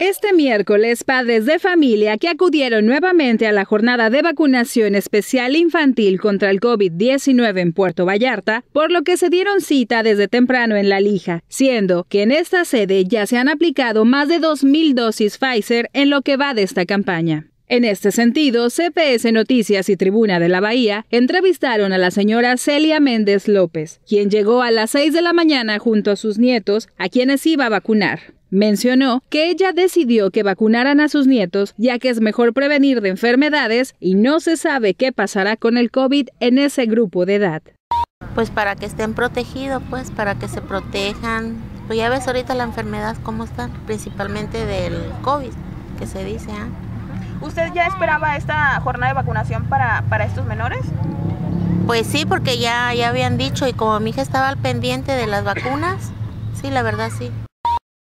Este miércoles, padres de familia que acudieron nuevamente a la jornada de vacunación especial infantil contra el COVID-19 en Puerto Vallarta, por lo que se dieron cita desde temprano en La Lija, siendo que en esta sede ya se han aplicado más de 2.000 dosis Pfizer en lo que va de esta campaña. En este sentido, CPS Noticias y Tribuna de la Bahía entrevistaron a la señora Celia Méndez López, quien llegó a las 6 de la mañana junto a sus nietos, a quienes iba a vacunar. Mencionó que ella decidió que vacunaran a sus nietos ya que es mejor prevenir de enfermedades y no se sabe qué pasará con el COVID en ese grupo de edad. Pues para que estén protegidos, pues para que se protejan. Pues ya ves ahorita la enfermedad cómo está, principalmente del COVID, que se dice. ¿ah? ¿Usted ya esperaba esta jornada de vacunación para, para estos menores? Pues sí, porque ya, ya habían dicho y como mi hija estaba al pendiente de las vacunas, sí, la verdad sí.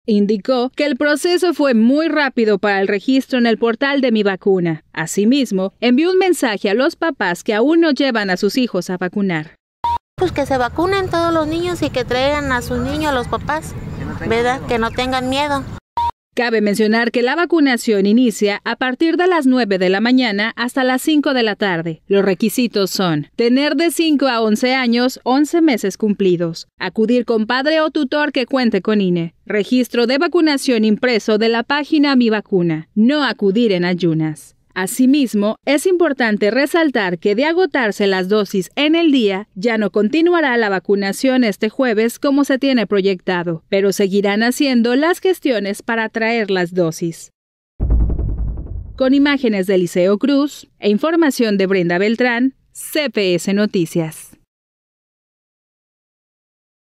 Indicó que el proceso fue muy rápido para el registro en el portal de mi vacuna. Asimismo, envió un mensaje a los papás que aún no llevan a sus hijos a vacunar. Pues que se vacunen todos los niños y que traigan a sus niños, a los papás, ¿verdad? Que no tengan miedo. Cabe mencionar que la vacunación inicia a partir de las 9 de la mañana hasta las 5 de la tarde. Los requisitos son tener de 5 a 11 años, 11 meses cumplidos, acudir con padre o tutor que cuente con INE, registro de vacunación impreso de la página Mi Vacuna, no acudir en ayunas. Asimismo, es importante resaltar que de agotarse las dosis en el día, ya no continuará la vacunación este jueves como se tiene proyectado, pero seguirán haciendo las gestiones para traer las dosis. Con imágenes de Liceo Cruz e información de Brenda Beltrán, CPS Noticias.